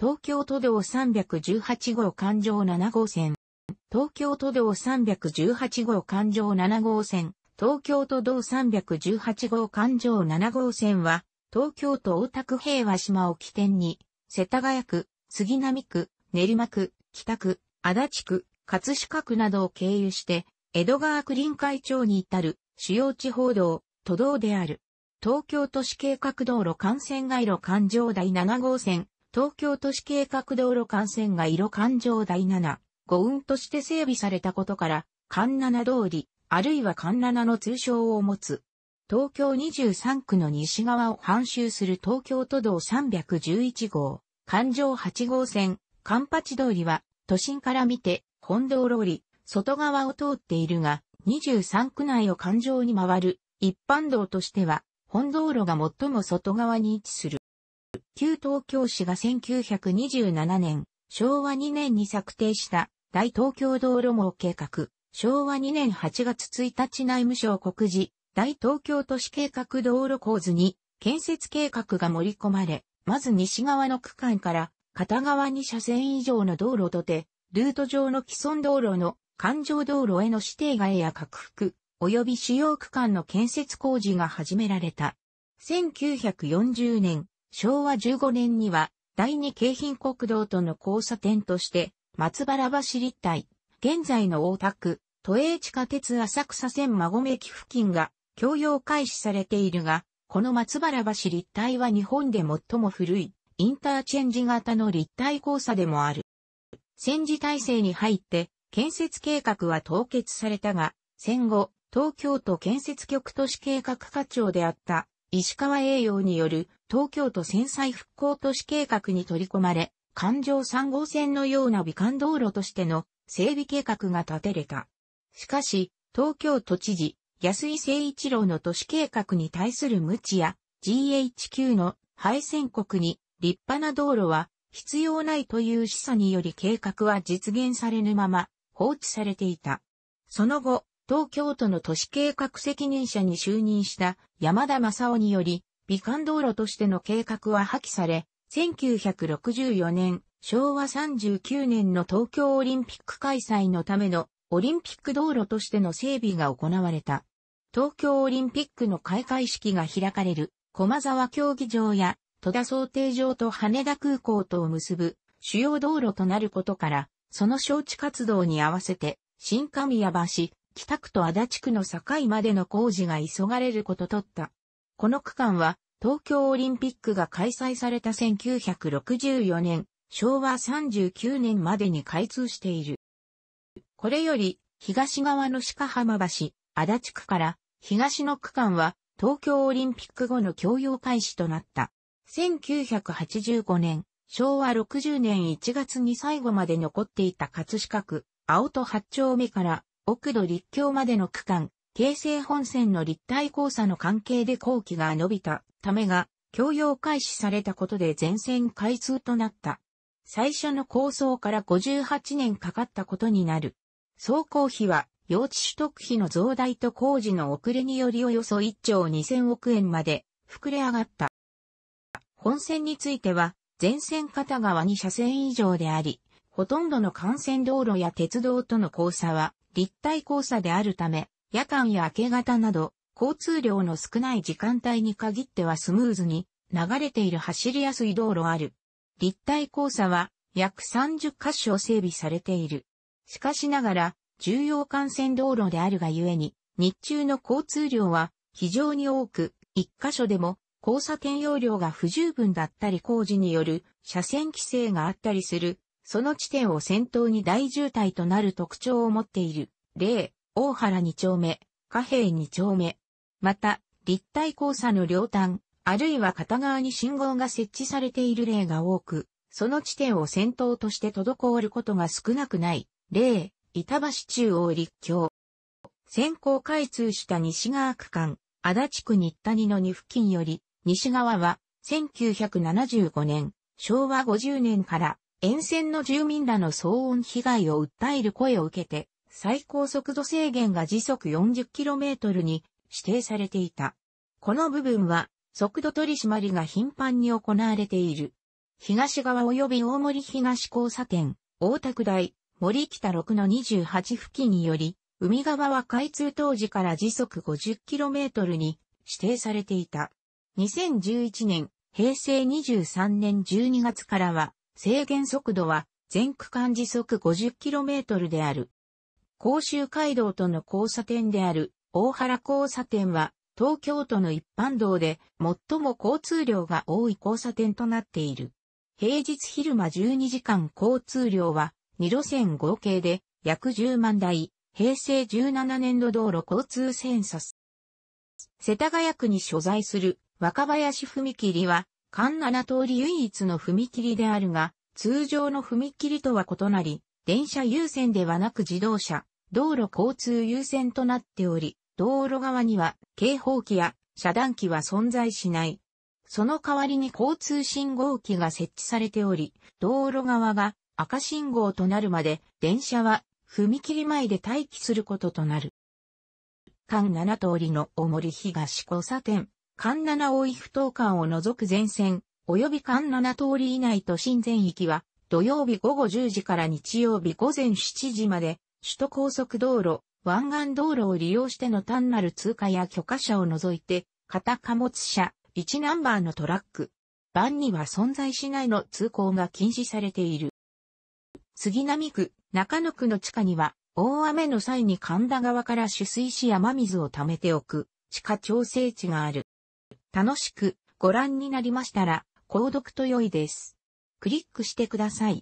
東京都道318号環状7号線、東京都道318号環状7号線、東京都道318号環状7号線は、東京都大田区平和島を起点に、世田谷区、杉並区、練馬区、北区、足立区、葛飾区などを経由して、江戸川区臨海町に至る主要地方道、都道である。東京都市計画道路幹線街路環状第7号線、東京都市計画道路幹線が色環状第7、五運として整備されたことから、環七通り、あるいは環七の通称を持つ。東京23区の西側を半周する東京都道311号、環状8号線、環八通りは、都心から見て、本道路り、外側を通っているが、23区内を環状に回る、一般道としては、本道路が最も外側に位置する。旧東京市が1927年、昭和2年に策定した大東京道路網計画、昭和2年8月1日内務省告示、大東京都市計画道路構図に建設計画が盛り込まれ、まず西側の区間から片側2車線以上の道路とて、ルート上の既存道路の環状道路への指定外や拡幅、及び主要区間の建設工事が始められた。1940年、昭和15年には第二京浜国道との交差点として松原橋立体、現在の大田区、都営地下鉄浅草線馬込駅付近が共用開始されているが、この松原橋立体は日本で最も古いインターチェンジ型の立体交差でもある。戦時体制に入って建設計画は凍結されたが、戦後、東京都建設局都市計画課長であった石川栄洋による東京都戦災復興都市計画に取り込まれ、環状3号線のような美観道路としての整備計画が立てれた。しかし、東京都知事、安井誠一郎の都市計画に対する無知や GHQ の敗戦国に立派な道路は必要ないという示唆により計画は実現されぬまま放置されていた。その後、東京都の都市計画責任者に就任した山田正夫により美観道路としての計画は破棄され、1964年、昭和39年の東京オリンピック開催のためのオリンピック道路としての整備が行われた。東京オリンピックの開会式が開かれる駒沢競技場や戸田想定場と羽田空港とを結ぶ主要道路となることから、その招致活動に合わせて新神谷橋、北区と足立区の境までの工事が急がれることとった。この区間は東京オリンピックが開催された1964年、昭和39年までに開通している。これより東側の鹿浜橋、足立区から東の区間は東京オリンピック後の共用開始となった。1985年、昭和60年1月に最後まで残っていた葛飾区、青戸八丁目から奥戸立教までの区間、京成本線の立体交差の関係で工期が伸びたためが、供用開始されたことで全線開通となった。最初の構想から58年かかったことになる。走行費は、用地取得費の増大と工事の遅れによりおよそ1兆2000億円まで膨れ上がった。本線については、全線片側に車線以上であり、ほとんどの幹線道路や鉄道との交差は立体交差であるため、夜間や明け方など、交通量の少ない時間帯に限ってはスムーズに流れている走りやすい道路ある。立体交差は約30カ所整備されている。しかしながら、重要幹線道路であるがゆえに、日中の交通量は非常に多く、一箇所でも交差点容量が不十分だったり工事による車線規制があったりする、その地点を先頭に大渋滞となる特徴を持っている。例、大原二丁目、貨幣二丁目。また、立体交差の両端、あるいは片側に信号が設置されている例が多く、その地点を先頭として滞ることが少なくない。例、板橋中央立教。先行開通した西側区間、足立区日谷の2付近より、西側は、1975年、昭和50年から、沿線の住民らの騒音被害を訴える声を受けて、最高速度制限が時速 40km に指定されていた。この部分は速度取り締まりが頻繁に行われている。東側及び大森東交差点、大田区大、森北6の28付近により、海側は開通当時から時速 50km に指定されていた。2011年、平成23年12月からは、制限速度は全区間時速 50km である。甲州街道との交差点である大原交差点は東京都の一般道で最も交通量が多い交差点となっている。平日昼間12時間交通量は2路線合計で約10万台、平成17年度道路交通センサス。世田谷区に所在する若林踏切は関7通り唯一の踏切であるが、通常の踏切とは異なり、電車優先ではなく自動車、道路交通優先となっており、道路側には警報機や遮断機は存在しない。その代わりに交通信号機が設置されており、道路側が赤信号となるまで電車は踏切前で待機することとなる。関7通りの大森東交差点、関7大井不等間を除く全線、及び関7通り以内都心全域は、土曜日午後10時から日曜日午前7時まで、首都高速道路、湾岸道路を利用しての単なる通過や許可者を除いて、型貨物車、1ナンバーのトラック、バンには存在しないの通行が禁止されている。杉並区、中野区の地下には、大雨の際に神田川から取水し雨水を溜めておく、地下調整地がある。楽しくご覧になりましたら、購読と良いです。クリックしてください。